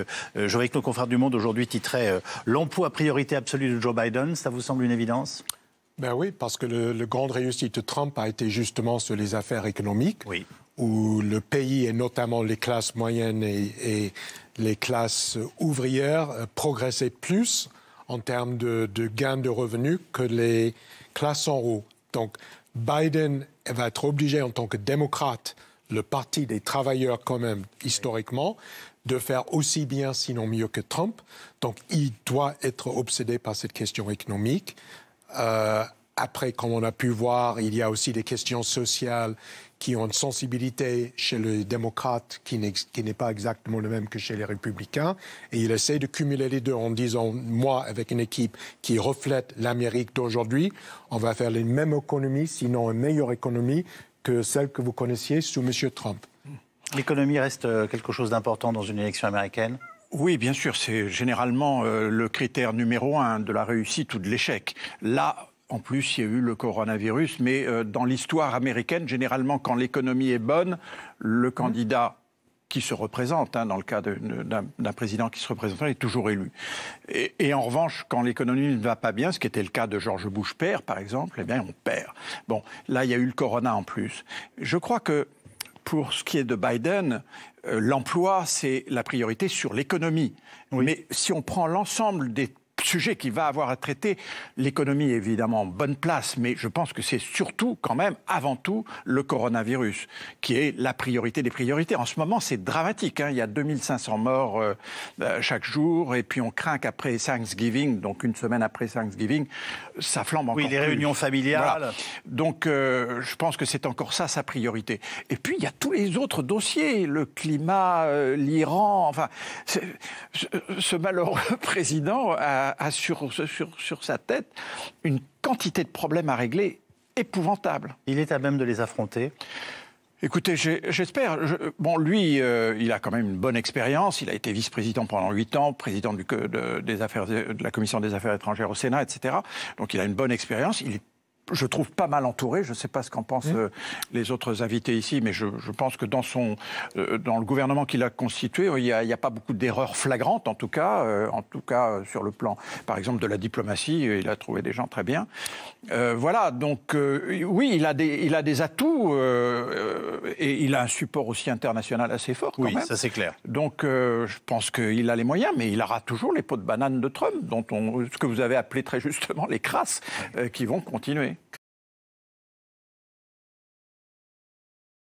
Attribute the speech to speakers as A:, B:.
A: Euh, euh, je vois que nos confrères du Monde aujourd'hui titraient euh, L'emploi priorité absolue de Joe Biden, ça vous semble une évidence ben oui, parce que le, grand grande réussite de Trump a été justement sur les affaires économiques, où le pays et notamment les classes moyennes et, les classes ouvrières progressaient plus en termes de, de gains de revenus que les classes en haut. Donc Biden va être obligé en tant que démocrate le parti des travailleurs quand même historiquement, de faire aussi bien, sinon mieux que Trump. Donc il doit être obsédé par cette question économique. Euh, après, comme on a pu voir, il y a aussi des questions sociales qui ont une sensibilité chez les démocrates qui n'est pas exactement le même que chez les républicains. Et il essaie de cumuler les deux en disant, moi, avec une équipe qui reflète l'Amérique d'aujourd'hui, on va faire les mêmes économies, sinon une meilleure économie que celle que vous connaissiez sous M. Trump.
B: L'économie reste euh, quelque chose d'important dans une élection américaine oui, bien sûr, c'est généralement euh, le critère numéro un de la réussite ou de l'échec. Là, en plus, il y a eu le coronavirus, mais euh, dans l'histoire américaine, généralement, quand l'économie est bonne, le candidat qui se représente. Hein, dans le cas d'un président qui se représente, il est toujours élu. Et, en revanche, quand l'économie ne va pas bien, ce qui était le cas de George Bush père, par exemple, eh bien, on perd. Bon, là, il y a eu le corona en plus. Je crois que pour ce qui est de Biden, euh, l'emploi, c'est la priorité sur l'économie. Mais si on prend l'ensemble des sujet qui va avoir à traiter. L'économie, évidemment, bonne place, mais je pense que c'est surtout, quand même, avant tout, le coronavirus, qui est la priorité des priorités. En ce moment, c'est dramatique. Hein. Il y a 2500 morts euh, euh, chaque jour, et puis on craint qu'après Thanksgiving, donc une semaine après Thanksgiving, ça flambe encore. Oui, les réunions familiales. Donc, euh, je pense que c'est encore ça sa priorité. Et puis, il y a tous les autres dossiers, le climat, l'Iran, enfin, ce malheureux président a, a, sur, sa tête une quantité de problèmes à régler épouvantable. Il est à même de les affronter Écoutez, j'espère. bon, lui, euh, il a quand même une bonne expérience. Il a été vice-président pendant huit ans, président de, des affaires, de la commission des affaires étrangères au Sénat, etc. Donc, il a une bonne expérience. Il est je trouve pas mal entouré. Je ne sais pas ce qu'en pensent mmh. euh, les autres invités ici, mais je, pense que dans son, euh, dans le gouvernement qu'il a constitué, il n'y a, pas beaucoup d'erreurs flagrantes, en tout cas, euh, en tout cas sur le plan, par exemple, de la diplomatie. Il a trouvé des gens très bien. voilà. Donc oui, il a des, il a des atouts et il a un support aussi international assez fort. Quand oui, ça c'est clair. Donc je pense qu'il a les moyens, mais il aura toujours les pots de banane de Trump, dont on, ce que vous avez appelé très justement les crasses,
A: qui vont continuer.